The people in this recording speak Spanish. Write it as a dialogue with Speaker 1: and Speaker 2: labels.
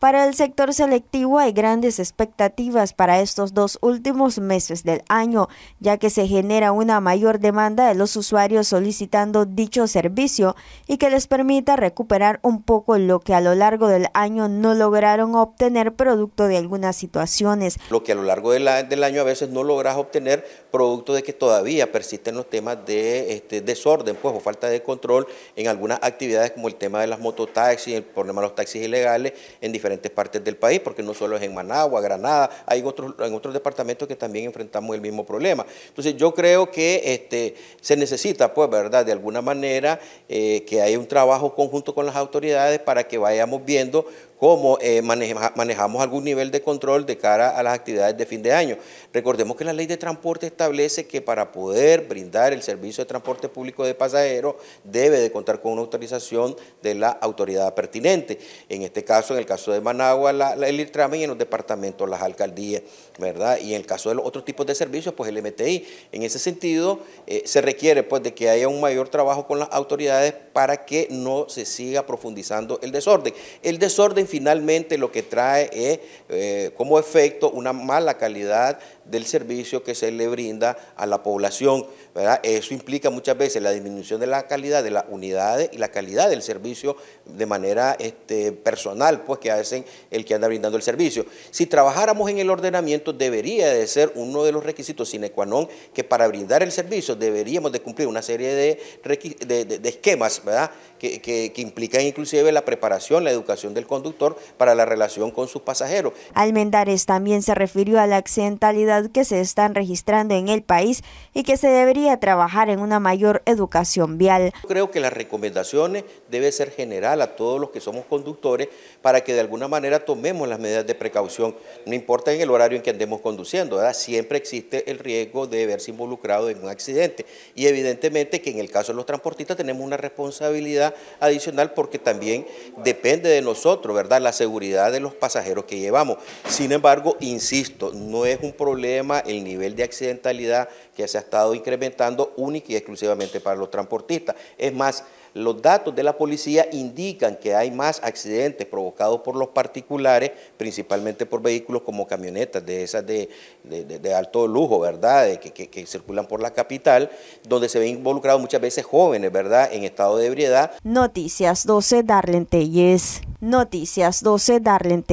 Speaker 1: Para el sector selectivo hay grandes expectativas para estos dos últimos meses del año, ya que se genera una mayor demanda de los usuarios solicitando dicho servicio y que les permita recuperar un poco lo que a lo largo del año no lograron obtener producto de algunas situaciones.
Speaker 2: Lo que a lo largo del año a veces no logras obtener producto de que todavía persisten los temas de este, desorden pues, o falta de control en algunas actividades como el tema de las mototaxis, el problema de los taxis ilegales en diferentes diferentes partes del país, porque no solo es en Managua, Granada, hay otros, en otros departamentos que también enfrentamos el mismo problema. Entonces yo creo que este, se necesita, pues, ¿verdad? De alguna manera eh, que haya un trabajo conjunto con las autoridades para que vayamos viendo cómo eh, manejamos algún nivel de control de cara a las actividades de fin de año. Recordemos que la ley de transporte establece que para poder brindar el servicio de transporte público de pasajeros debe de contar con una autorización de la autoridad pertinente. En este caso, en el caso de Managua, el IRTRAME y en los departamentos, las alcaldías, ¿verdad? Y en el caso de los otros tipos de servicios, pues el MTI. En ese sentido, eh, se requiere pues de que haya un mayor trabajo con las autoridades para que no se siga profundizando el desorden. El desorden finalmente lo que trae es eh, como efecto una mala calidad del servicio que se le brinda a la población. ¿verdad? Eso implica muchas veces la disminución de la calidad de las unidades y la calidad del servicio de manera este, personal, pues que a veces el que anda brindando el servicio. Si trabajáramos en el ordenamiento, debería de ser uno de los requisitos sine qua non que para brindar el servicio deberíamos de cumplir una serie de, esquemas, ¿verdad? Que, implican inclusive la preparación, la educación del conductor para la relación con sus pasajeros.
Speaker 1: Almendares también se refirió a la accidentalidad que se están registrando en el país y que se debería trabajar en una mayor educación vial.
Speaker 2: Creo que las recomendaciones deben ser general a todos los que somos conductores para que de alguna alguna manera tomemos las medidas de precaución, no importa en el horario en que andemos conduciendo, ¿verdad? siempre existe el riesgo de verse involucrado en un accidente. Y evidentemente que en el caso de los transportistas tenemos una responsabilidad adicional porque también depende de nosotros, ¿verdad? La seguridad de los pasajeros que llevamos. Sin embargo, insisto, no es un problema el nivel de accidentalidad que se ha estado incrementando única y exclusivamente para los transportistas. Es más, los datos de la policía indican que hay más accidentes provocados por los particulares, principalmente por vehículos como camionetas de esas de, alto lujo, ¿verdad?, que, circulan por la capital, donde se ven involucrados muchas veces jóvenes, ¿verdad?, en estado de ebriedad.
Speaker 1: Noticias 12, Darlene Tellez. Noticias 12, Darlene